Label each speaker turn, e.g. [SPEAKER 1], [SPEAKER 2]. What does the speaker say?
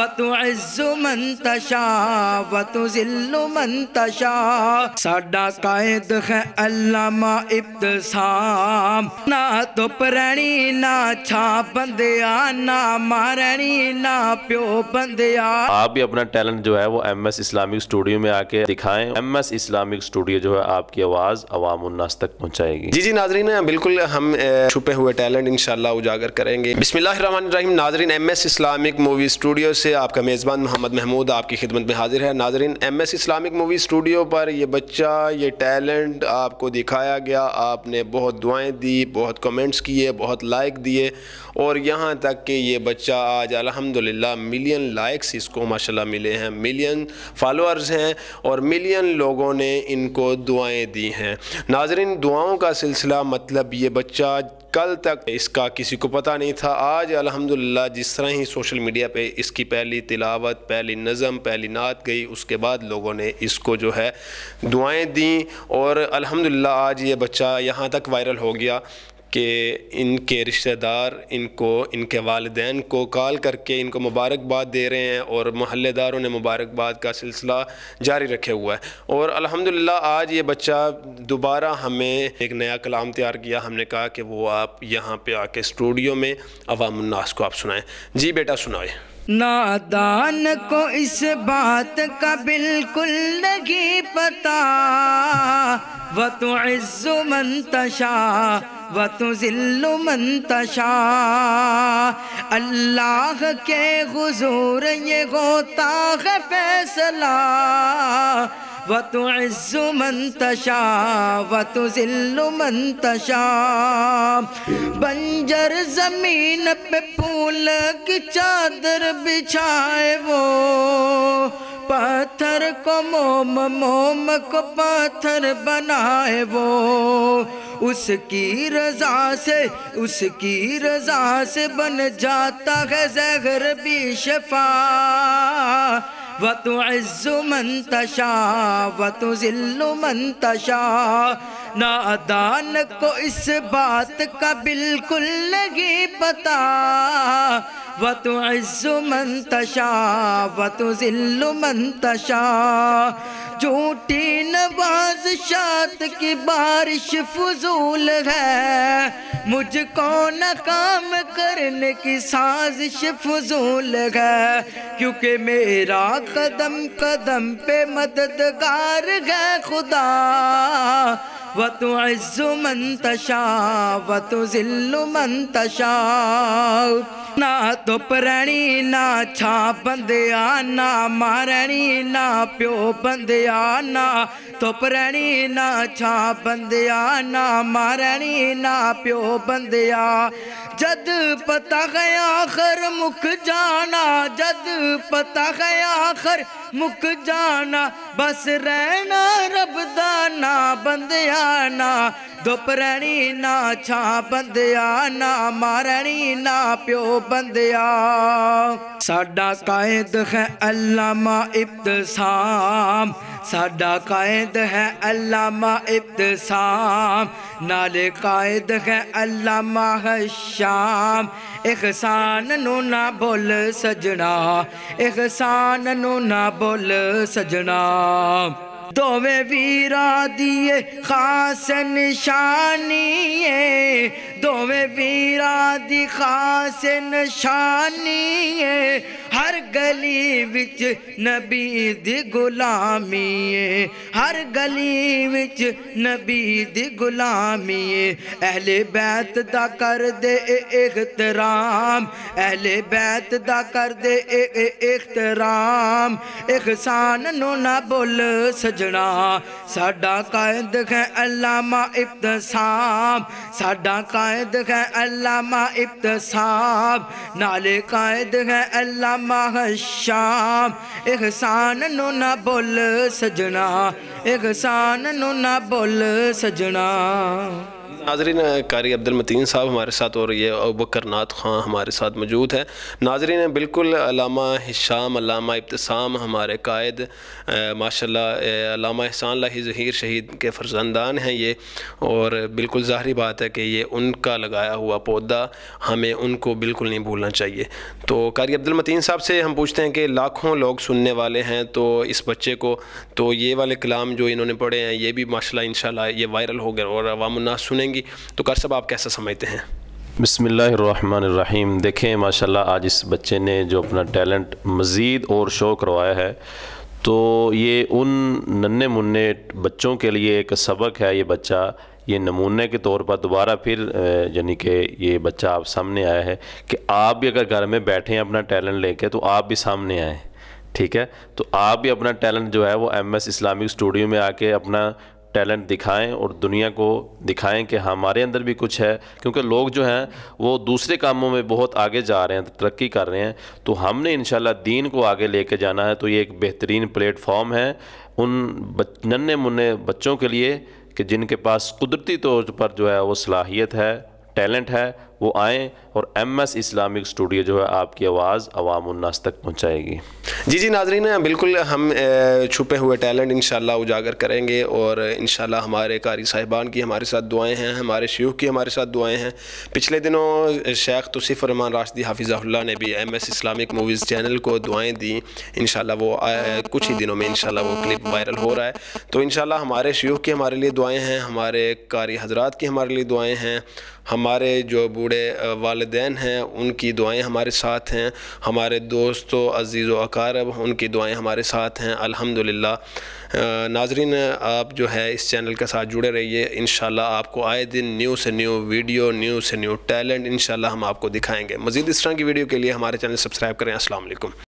[SPEAKER 1] वतुज़ मन तशा जिलु मन तशा साडा कायद है अल्लामा इब्तसाम ना तो परणी ना छा बंदिया ना मारणी ना प्यो बंदिया
[SPEAKER 2] आप भी अपना टैलेंट जो है वो एम एस इस्लामिक स्टूडियो में आके दिखाएं एम एस इस्लामिक स्टूडियो जो है आपकी आवाज अवाम उन्नास तक पहुँचाएगी जी
[SPEAKER 3] जी नाजरीन बिल्कुल हम छुपे हुए टैलेंट इनशाला उजागर करेंगे बिस्मिल्लाम
[SPEAKER 2] नाजरीन M S Islamic movie
[SPEAKER 3] studio से से आपका मेज़बान मोहम्मद महमूद आपकी खिदमत में हाजिर है नाजरीन M S Islamic movie studio पर यह बच्चा ये टैलेंट आपको दिखाया गया आपने बहुत दुआएं दी बहुत कमेंट्स किए बहुत लाइक दिए और यहाँ तक कि ये बच्चा आज अल्हम्दुलिल्लाह मिलियन लाइक्स इसको माशाल्लाह मिले हैं मिलियन फॉलोअर्स हैं और मिलियन लोगों ने इनको दुआएँ दी हैं नाजरीन दुआओं का सिलसिला मतलब ये बच्चा कल तक इसका किसी को पता नहीं था आज अल्हम्दुलिल्लाह जिस तरह ही सोशल मीडिया पे इसकी पहली तिलावत पहली नज़म पहली नात गई उसके बाद लोगों ने इसको जो है दुआएं दी और अल्हम्दुलिल्लाह आज ये बच्चा यहाँ तक वायरल हो गया कि इनके रिश्तेदार इनको इनके वालदेन को कॉल करके इनको मुबारकबाद दे रहे हैं और महल्लेदारों ने मुबारकबाद का सिलसिला जारी रखे हुआ है और अल्हम्दुलिल्लाह आज ये बच्चा दोबारा हमें एक नया कलाम तैयार किया हमने कहा कि वो आप यहाँ पे आके स्टूडियो में अवामनास को आप सुनाएं जी बेटा सुनाए
[SPEAKER 1] नादान को इस बात का बिल्कुल नहीं पता व तो इज्जु मंतशा व तो जिल्लु मंतशा अल्लाह के गुजूर ये होता है फैसला व तो मंतशा व तो जिल्लुमंतशा बंजर ज़मीन पे फूल की चादर बिछाए वो पत्थर को मोम मोम को पत्थर बनाए वो उसकी रजा से उसकी रजा से बन जाता है जहर भी शफा व तो मन तशा व तो मन तशा नादान को इस बात का बिल्कुल नहीं पता व तो मन तशा व तो मन झूठी नवाज शात की बारिश फजूल है मुझको काम करने की साजिश फजूल है क्योंकि मेरा कदम कदम पे मददगार है खुदा व तो इज्जु व तो जिल्लु मंतशा ਨਾ ਤੁਪ ਰਹਿਣੀ ਨਾ ਛਾਂ ਬੰਦਿਆ ਨਾ ਮਾਰਣੀ ਨਾ ਪਿਓ ਬੰਦਿਆ ਨਾ ਤੁਪ ਰਹਿਣੀ ਨਾ ਛਾਂ ਬੰਦਿਆ ਨਾ ਮਾਰਣੀ ਨਾ ਪਿਓ ਬੰਦਿਆ ਜਦ ਪਤਾ ਹੈ ਆਖਰ ਮੁਖ ਜਾਣਾ ਜਦ ਪਤਾ ਹੈ ਆਖਰ ਮੁਕ ਜਾਣਾ ਬਸ ਰਹਿਣਾ ਰੱਬ ਦਾ ਨਾ ਬੰਦਿਆ ਨਾ ਦੁਪਰਣੀ ਨਾ ਛਾਂ ਬੰਦਿਆ ਨਾ ਮਾਰਣੀ ਨਾ ਪਿਓ ਬੰਦਿਆ ਸਾਡਾ ਕਾਇਦ ਹੈ ਅਲਾਮਾ ਇਬਤਸਾਮ ਸਾਡਾ ਕਾਇਦ ਹੈ ਅਲਾਮਾ ਇਬਤਸਾਮ ਨਾਲੇ ਕਾਇਦ ਹੈ ਅਲਾਮਾ ਹਸ਼ਾਮ ਇਖਸਾਨ ਨੂੰ ਨਾ ਬੋਲ ਸਜਣਾ ਇਖਸਾਨ ਨੂੰ ਨਾ ਬੋਲ ਸਜਣਾ दोवे वीरा दिए खास निशानिए दोवे वीरा दी खास निशानिए हर गली विच नबी दी गुलामी है हर गली विच नबी दी गुलामी है अहले बैत दा कर दे एहतराम अहले बैत दा कर दे एहतराम एहसान नो ना बोल सजना साडा कायद है अल्लामा इब्तसाम साडा कायद है अल्लामा इब्तसाम नाले कायद है अल्लामा ਮਾਹਸ਼ਾਮ ਇਹਸਾਨ ਨੂੰ ਨਾ ਬੋਲ ਸਜਣਾ ਇਹਸਾਨ ਨੂੰ ਨਾ ਬੋਲ ਸਜਣਾ
[SPEAKER 3] नाजरीन कारी अब्दुल मतीन साहब हमारे साथ और ये अबकर नाथ खां हमारे साथ मौजूद हैं नाजरीन बिल्कुल अलामा हिशाम अलामा इब्तसाम हमारे कायद माशाल्लाह एहसान लाही ज़हीर शहीद के फर्जंदान हैं ये और बिल्कुल ज़ाहरी बात है कि ये उनका लगाया हुआ पौधा हमें उनको बिल्कुल नहीं भूलना चाहिए तो कारी अब्दुल मतीन साहब से हम पूछते हैं कि लाखों लोग सुनने वाले हैं तो इस बच्चे को तो ये वाले कलाम जो इन्होंने पढ़े हैं ये भी माशाल्लाह इंशाल्लाह ये वायरल हो गए और अवाम सुनेंगे समझेंगी तो कर सब आप कैसा समझते हैं
[SPEAKER 2] बसमीम देखें माशाल्लाह आज इस बच्चे ने जो अपना टैलेंट मज़ीद और शो करवाया है तो ये उन नन्हे मुन्ने बच्चों के लिए एक सबक है ये बच्चा ये नमूने के तौर पर दोबारा फिर यानी कि ये बच्चा आप सामने आया है कि आप भी अगर घर में बैठे हैं अपना टैलेंट लेके तो आप भी सामने आएँ ठीक है तो आप भी अपना टैलेंट जो है वो एम एस इस्लामिक स्टूडियो में आके अपना टैलेंट दिखाएं और दुनिया को दिखाएं कि हमारे अंदर भी कुछ है क्योंकि लोग जो हैं वो दूसरे कामों में बहुत आगे जा रहे हैं तरक्की कर रहे हैं तो हमने इन दीन को आगे लेके जाना है तो ये एक बेहतरीन प्लेटफॉर्म है उन नन्हे मुन्ने बच्चों के लिए कि जिनके पास कुदरती तौर पर जो है वो सलाहियत है टैलेंट है वो आएँ और एम एस इस्लामिक स्टूडियो जो है आपकी आवाज़ अवामनास तक पहुँचाएगी
[SPEAKER 3] जी जी नाजरीन बिल्कुल हम छुपे हुए टैलेंट इन उजागर करेंगे और इन हमारे कारी साहिबान की हमारे साथ दुआएँ हैं हमारे शेख की हमारे साथ दुआएँ हैं पिछले दिनों शेख तुसीफ़ रमान राशदी हाफिज़ा ने भी M S Islamic movies channel को दुआएँ दी इन वो कुछ ही दिनों में इन वो क्लिप वायरल हो रहा है तो इन हमारे शेख की हमारे लिए दुआएँ हैं हमारे कारी हजरात की हमारे लिए दुआएँ हैं हमारे जो जुड़े वालदेन हैं उनकी दुआएं हमारे साथ हैं हमारे दोस्तों अजीज़ अकारब उनकी दुआएं हमारे साथ हैं अल्हम्दुलिल्लाह नाजरीन आप जो है इस चैनल के साथ जुड़े रहिए इन आपको आए दिन न्यू से न्यू वीडियो न्यू से न्यू टैलेंट इन हम आपको दिखाएँगे मज़ीद इस तरह की वीडियो के लिए हमारे चैनल सब्सक्राइब करें असल